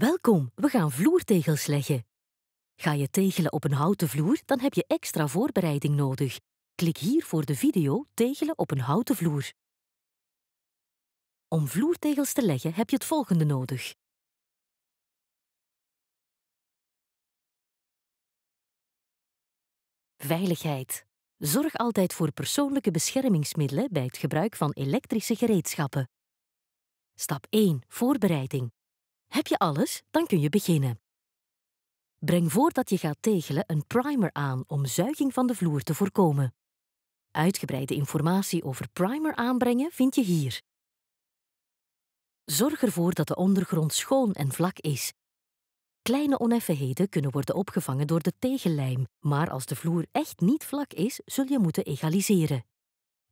Welkom, we gaan vloertegels leggen. Ga je tegelen op een houten vloer, dan heb je extra voorbereiding nodig. Klik hier voor de video Tegelen op een houten vloer. Om vloertegels te leggen heb je het volgende nodig. Veiligheid. Zorg altijd voor persoonlijke beschermingsmiddelen bij het gebruik van elektrische gereedschappen. Stap 1. Voorbereiding. Heb je alles, dan kun je beginnen. Breng voordat je gaat tegelen een primer aan om zuiging van de vloer te voorkomen. Uitgebreide informatie over primer aanbrengen vind je hier. Zorg ervoor dat de ondergrond schoon en vlak is. Kleine oneffenheden kunnen worden opgevangen door de tegellijm, maar als de vloer echt niet vlak is, zul je moeten egaliseren.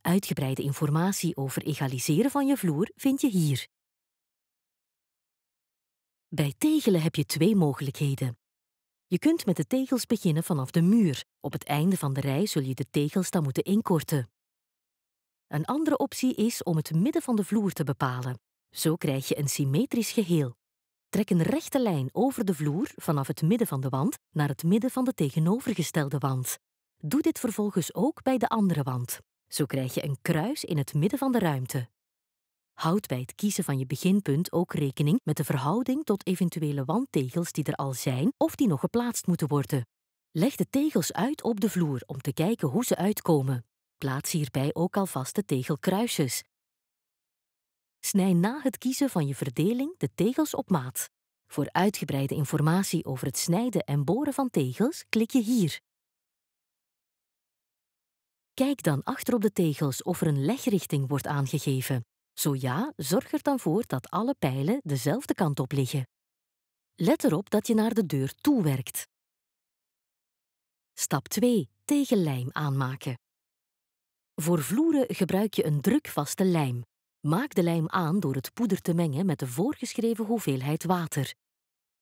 Uitgebreide informatie over egaliseren van je vloer vind je hier. Bij tegelen heb je twee mogelijkheden. Je kunt met de tegels beginnen vanaf de muur. Op het einde van de rij zul je de tegels dan moeten inkorten. Een andere optie is om het midden van de vloer te bepalen. Zo krijg je een symmetrisch geheel. Trek een rechte lijn over de vloer vanaf het midden van de wand naar het midden van de tegenovergestelde wand. Doe dit vervolgens ook bij de andere wand. Zo krijg je een kruis in het midden van de ruimte. Houd bij het kiezen van je beginpunt ook rekening met de verhouding tot eventuele wandtegels die er al zijn of die nog geplaatst moeten worden. Leg de tegels uit op de vloer om te kijken hoe ze uitkomen. Plaats hierbij ook alvast de tegelkruisjes. Snij na het kiezen van je verdeling de tegels op maat. Voor uitgebreide informatie over het snijden en boren van tegels klik je hier. Kijk dan achter op de tegels of er een legrichting wordt aangegeven. Zo ja, zorg er dan voor dat alle pijlen dezelfde kant op liggen. Let erop dat je naar de deur toe werkt. Stap 2. Tegenlijm aanmaken. Voor vloeren gebruik je een drukvaste lijm. Maak de lijm aan door het poeder te mengen met de voorgeschreven hoeveelheid water.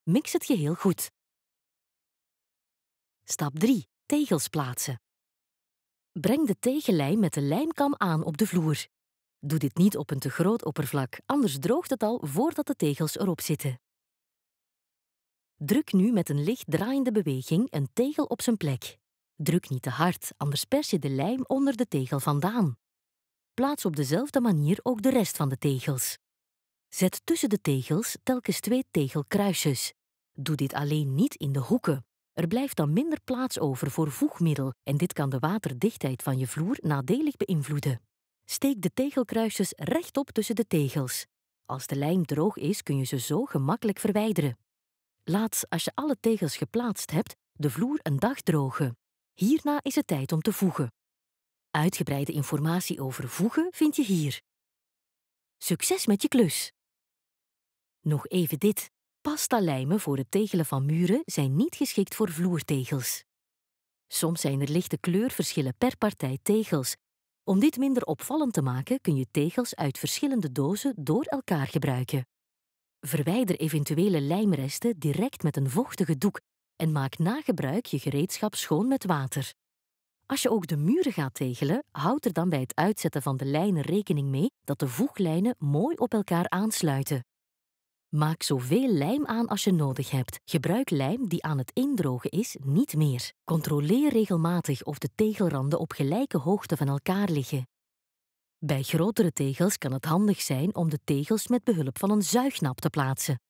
Mix het geheel goed. Stap 3. Tegels plaatsen. Breng de tegenlijm met de lijmkam aan op de vloer. Doe dit niet op een te groot oppervlak, anders droogt het al voordat de tegels erop zitten. Druk nu met een licht draaiende beweging een tegel op zijn plek. Druk niet te hard, anders pers je de lijm onder de tegel vandaan. Plaats op dezelfde manier ook de rest van de tegels. Zet tussen de tegels telkens twee tegelkruisjes. Doe dit alleen niet in de hoeken. Er blijft dan minder plaats over voor voegmiddel en dit kan de waterdichtheid van je vloer nadelig beïnvloeden. Steek de tegelkruisjes rechtop tussen de tegels. Als de lijm droog is, kun je ze zo gemakkelijk verwijderen. Laat, als je alle tegels geplaatst hebt, de vloer een dag drogen. Hierna is het tijd om te voegen. Uitgebreide informatie over voegen vind je hier. Succes met je klus! Nog even dit. Pastalijmen voor het tegelen van muren zijn niet geschikt voor vloertegels. Soms zijn er lichte kleurverschillen per partij tegels, om dit minder opvallend te maken kun je tegels uit verschillende dozen door elkaar gebruiken. Verwijder eventuele lijmresten direct met een vochtige doek en maak na gebruik je gereedschap schoon met water. Als je ook de muren gaat tegelen, houd er dan bij het uitzetten van de lijnen rekening mee dat de voeglijnen mooi op elkaar aansluiten. Maak zoveel lijm aan als je nodig hebt. Gebruik lijm die aan het indrogen is, niet meer. Controleer regelmatig of de tegelranden op gelijke hoogte van elkaar liggen. Bij grotere tegels kan het handig zijn om de tegels met behulp van een zuignap te plaatsen.